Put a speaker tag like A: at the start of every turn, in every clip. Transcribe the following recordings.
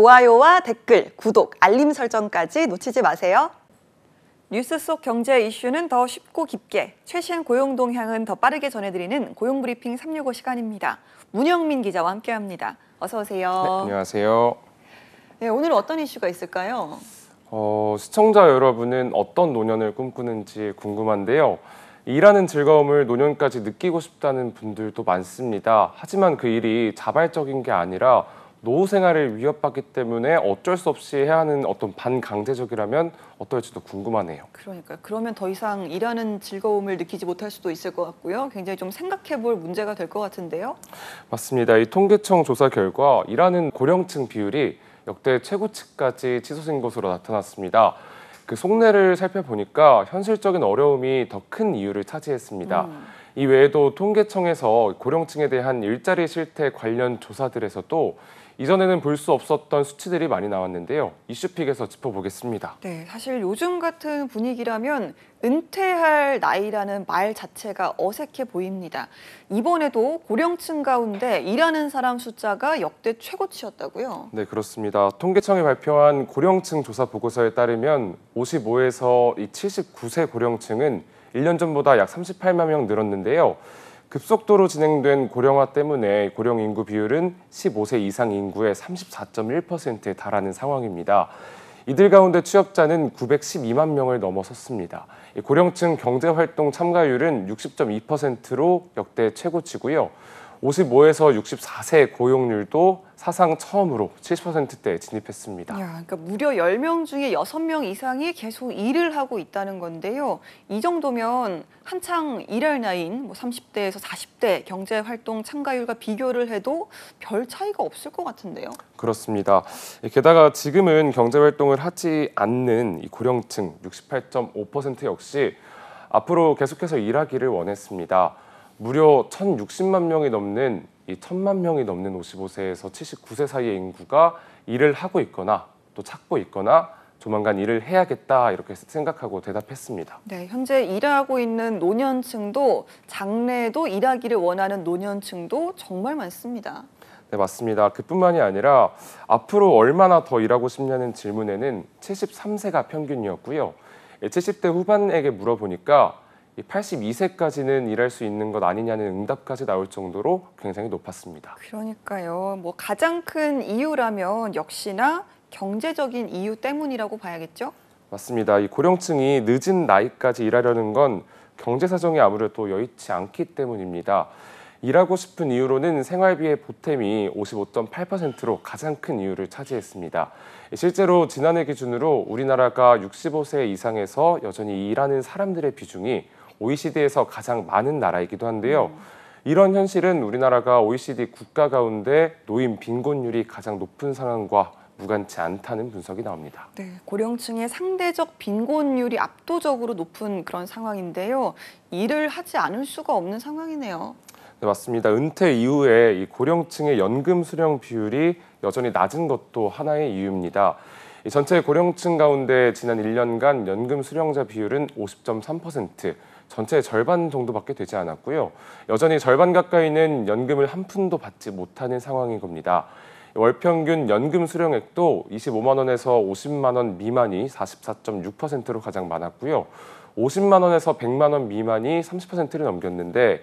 A: 좋아요와 댓글, 구독, 알림 설정까지 놓치지 마세요. 뉴스 속 경제 이슈는 더 쉽고 깊게, 최신 고용 동향은 더 빠르게 전해드리는 고용브리핑 365 시간입니다. 문영민 기자와 함께합니다. 어서 오세요. 네,
B: 안녕하세요.
A: 네, 오늘 어떤 이슈가 있을까요?
B: 어, 시청자 여러분은 어떤 노년을 꿈꾸는지 궁금한데요. 일하는 즐거움을 노년까지 느끼고 싶다는 분들도 많습니다. 하지만 그 일이 자발적인 게 아니라 노후 생활을 위협받기 때문에 어쩔 수 없이 해야 하는 어떤 반강제적이라면 어떨지도 궁금하네요. 그러니까
A: 그러면 더 이상 일하는 즐거움을 느끼지 못할 수도 있을 것 같고요. 굉장히 좀 생각해 볼 문제가 될 것 같은데요.
B: 맞습니다. 이 통계청 조사 결과 일하는 고령층 비율이 역대 최고치까지 치솟은 것으로 나타났습니다. 그 속내를 살펴보니까 현실적인 어려움이 더 큰 이유를 차지했습니다. 음. 이 외에도 통계청에서 고령층에 대한 일자리 실태 관련 조사들에서도 이전에는 볼 수 없었던 수치들이 많이 나왔는데요. 이슈픽에서 짚어보겠습니다.
A: 네, 사실 요즘 같은 분위기라면 은퇴할 나이라는 말 자체가 어색해 보입니다. 이번에도 고령층 가운데 일하는 사람 숫자가 역대 최고치였다고요?
B: 네, 그렇습니다. 통계청이 발표한 고령층 조사 보고서에 따르면 55에서 79세 고령층은 1년 전보다 약 38만 명 늘었는데요. 급속도로 진행된 고령화 때문에 고령 인구 비율은 15세 이상 인구의 34.1%에 달하는 상황입니다. 이들 가운데 취업자는 912만 명을 넘어섰습니다. 고령층 경제활동 참가율은 60.2%로 역대 최고치고요. 55에서 64세 고용률도 사상 처음으로 70%대에 진입했습니다.
A: 야, 그러니까 무려 10명 중에 6명 이상이 계속 일을 하고 있다는 건데요. 이 정도면 한창 일할 나이인 뭐 30대에서 40대 경제활동 참가율과 비교를 해도 별 차이가 없을 것 같은데요.
B: 그렇습니다. 예, 게다가 지금은 경제활동을 하지 않는 고령층 68.5% 역시 앞으로 계속해서 일하기를 원했습니다. 무려 1,060만 명이 넘는 이 1,000만 명이 넘는 55세에서 79세 사이의 인구가 일을 하고 있거나 또 찾고 있거나 조만간 일을 해야겠다 이렇게 생각하고 대답했습니다.
A: 네, 현재 일하고 있는 노년층도 장래에도 일하기를 원하는 노년층도 정말 많습니다.
B: 네, 맞습니다. 그뿐만이 아니라 앞으로 얼마나 더 일하고 싶냐는 질문에는 73세가 평균이었고요. 70대 예, 후반에게 물어보니까 82세까지는 일할 수 있는 것 아니냐는 응답까지 나올 정도로 굉장히 높았습니다.
A: 그러니까요. 뭐 가장 큰 이유라면 역시나 경제적인 이유 때문이라고 봐야겠죠?
B: 맞습니다. 이 고령층이 늦은 나이까지 일하려는 건 경제 사정이 아무래도 여의치 않기 때문입니다. 일하고 싶은 이유로는 생활비의 보탬이 55.8%로 가장 큰 이유를 차지했습니다. 실제로 지난해 기준으로 우리나라가 65세 이상에서 여전히 일하는 사람들의 비중이 OECD에서 가장 많은 나라이기도 한데요. 음. 이런 현실은 우리나라가 OECD 국가 가운데 노인 빈곤율이 가장 높은 상황과 무관치 않다는 분석이 나옵니다. 네,
A: 고령층의 상대적 빈곤율이 압도적으로 높은 그런 상황인데요. 일을 하지 않을 수가 없는 상황이네요.
B: 네, 맞습니다. 은퇴 이후에 이 고령층의 연금 수령 비율이 여전히 낮은 것도 하나의 이유입니다. 전체 고령층 가운데 지난 1년간 연금 수령자 비율은 50.3%, 전체 절반 정도밖에 되지 않았고요. 여전히 절반 가까이는 연금을 한 푼도 받지 못하는 상황인 겁니다. 월 평균 연금 수령액도 25만 원에서 50만 원 미만이 44.6%로 가장 많았고요. 50만 원에서 100만 원 미만이 30%를 넘겼는데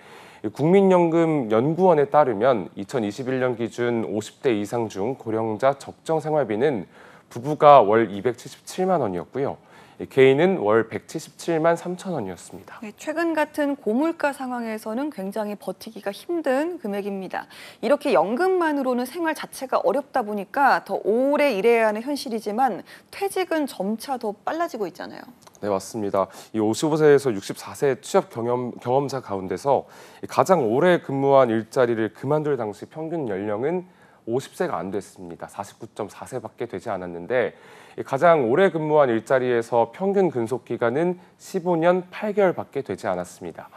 B: 국민연금 연구원에 따르면 2021년 기준 50대 이상 중 고령자 적정 생활비는 부부가 월 277만 원이었고요. 예, 개인은 월 177만 3천 원이었습니다.
A: 네, 최근 같은 고물가 상황에서는 굉장히 버티기가 힘든 금액입니다. 이렇게 연금만으로는 생활 자체가 어렵다 보니까 더 오래 일해야 하는 현실이지만 퇴직은 점차 더 빨라지고 있잖아요.
B: 네, 맞습니다. 이 55세에서 64세 취업 경험, 경험자 가운데서 가장 오래 근무한 일자리를 그만둘 당시 평균 연령은 50세가 안 됐습니다. 49.4세밖에 되지 않았는데 가장 오래 근무한 일자리에서 평균 근속 기간은 15년 8개월밖에 되지 않았습니다.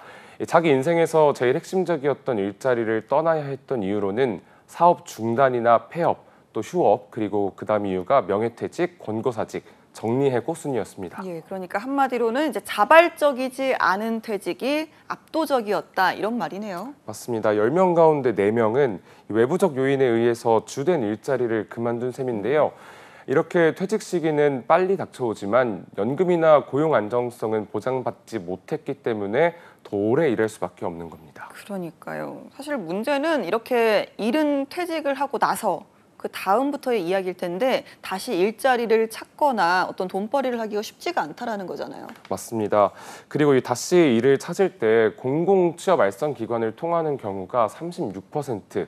B: 자기 인생에서 제일 핵심적이었던 일자리를 떠나야 했던 이유로는 사업 중단이나 폐업, 또 휴업, 그리고 그다음 이유가 명예퇴직, 권고사직, 정리해고 순이었습니다.
A: 예, 그러니까 한마디로는 이제 자발적이지 않은 퇴직이 압도적이었다 이런 말이네요.
B: 맞습니다. 10명 가운데 4명은 외부적 요인에 의해서 주된 일자리를 그만둔 셈인데요. 음. 이렇게 퇴직 시기는 빨리 닥쳐오지만 연금이나 고용 안정성은 보장받지 못했기 때문에 더 오래 일할 수밖에 없는 겁니다. 그러니까요.
A: 사실 문제는 이렇게 일은 퇴직을 하고 나서 그 다음부터의 이야기일 텐데 다시 일자리를 찾거나 어떤 돈벌이를 하기가 쉽지가 않다라는 거잖아요.
B: 맞습니다. 그리고 이 다시 일을 찾을 때 공공 취업 알선 기관을 통하는 경우가 36%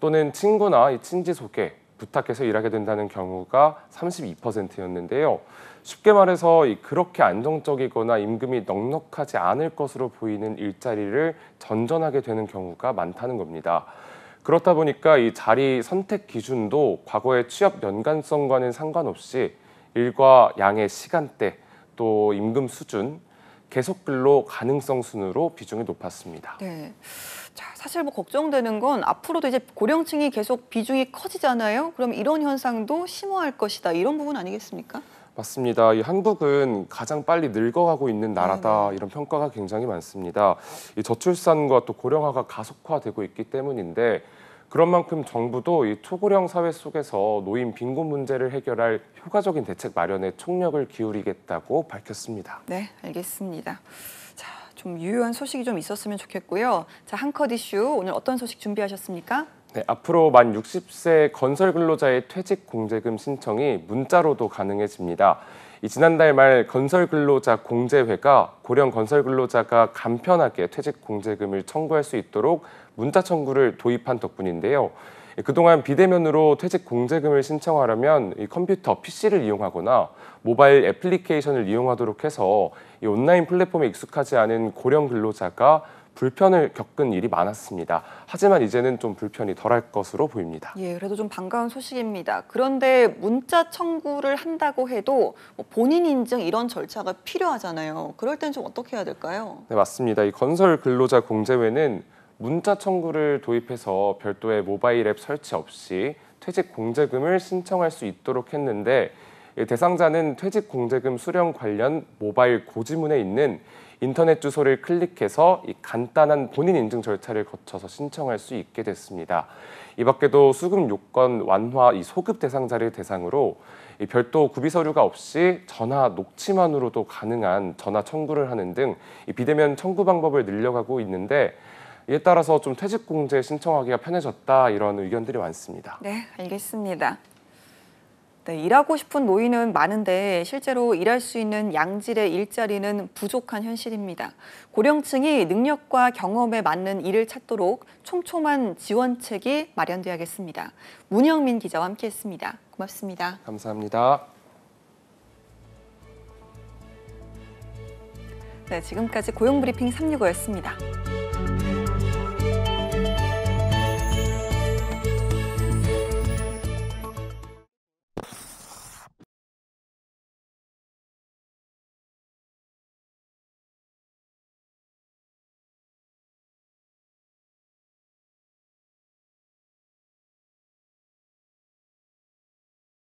B: 또는 친구나 친지 소개 부탁해서 일하게 된다는 경우가 32%였는데요. 쉽게 말해서 그렇게 안정적이거나 임금이 넉넉하지 않을 것으로 보이는 일자리를 전전하게 되는 경우가 많다는 겁니다. 그렇다 보니까 이 자리 선택 기준도 과거의 취업 연관성과는 상관없이 일과 양의 시간대 또 임금 수준 계속 근로 가능성 순으로 비중이 높았습니다.
A: 네. 자, 사실 뭐 걱정되는 건 앞으로도 이제 고령층이 계속 비중이 커지잖아요. 그럼 이런 현상도 심화할 것이다. 이런 부분 아니겠습니까?
B: 맞습니다. 이 한국은 가장 빨리 늙어가고 있는 나라다 이런 평가가 굉장히 많습니다. 이 저출산과 또 고령화가 가속화되고 있기 때문인데 그런 만큼 정부도 이 초고령 사회 속에서 노인 빈곤 문제를 해결할 효과적인 대책 마련에 총력을 기울이겠다고 밝혔습니다.
A: 네, 알겠습니다. 자, 좀 유효한 소식이 좀 있었으면 좋겠고요. 자, 한컷 이슈 오늘 어떤 소식 준비하셨습니까?
B: 네, 앞으로 만 60세 건설 근로자의 퇴직 공제금 신청이 문자로도 가능해집니다. 이 지난달 말 건설근로자 공제회가 고령 건설근로자가 간편하게 퇴직 공제금을 청구할 수 있도록 문자 청구를 도입한 덕분인데요. 그동안 비대면으로 퇴직 공제금을 신청하려면 컴퓨터 PC를 이용하거나 모바일 애플리케이션을 이용하도록 해서 온라인 플랫폼에 익숙하지 않은 고령 근로자가 불편을 겪은 일이 많았습니다. 하지만 이제는 좀 불편이 덜할 것으로 보입니다.
A: 예, 그래도 좀 반가운 소식입니다. 그런데 문자 청구를 한다고 해도 뭐 본인 인증 이런 절차가 필요하잖아요. 그럴 땐 좀 어떻게 해야 될까요?
B: 네, 맞습니다. 이 건설 근로자 공제회는 문자 청구를 도입해서 별도의 모바일 앱 설치 없이 퇴직 공제금을 신청할 수 있도록 했는데 예, 대상자는 퇴직 공제금 수령 관련 모바일 고지문에 있는 인터넷 주소를 클릭해서 이 간단한 본인 인증 절차를 거쳐서 신청할 수 있게 됐습니다. 이 밖에도 수급 요건 완화 이 소급 대상자를 대상으로 이 별도 구비 서류가 없이 전화 녹취만으로도 가능한 전화 청구를 하는 등이 비대면 청구 방법을 늘려가고 있는데 이에 따라서 좀 퇴직공제 신청하기가 편해졌다 이런 의견들이 많습니다.
A: 네, 알겠습니다. 네, 일하고 싶은 노인은 많은데 실제로 일할 수 있는 양질의 일자리는 부족한 현실입니다. 고령층이 능력과 경험에 맞는 일을 찾도록 촘촘한 지원책이 마련돼야겠습니다. 문영민 기자와 함께했습니다. 고맙습니다.
B: 감사합니다.
A: 네, 지금까지 고용브리핑 365였습니다.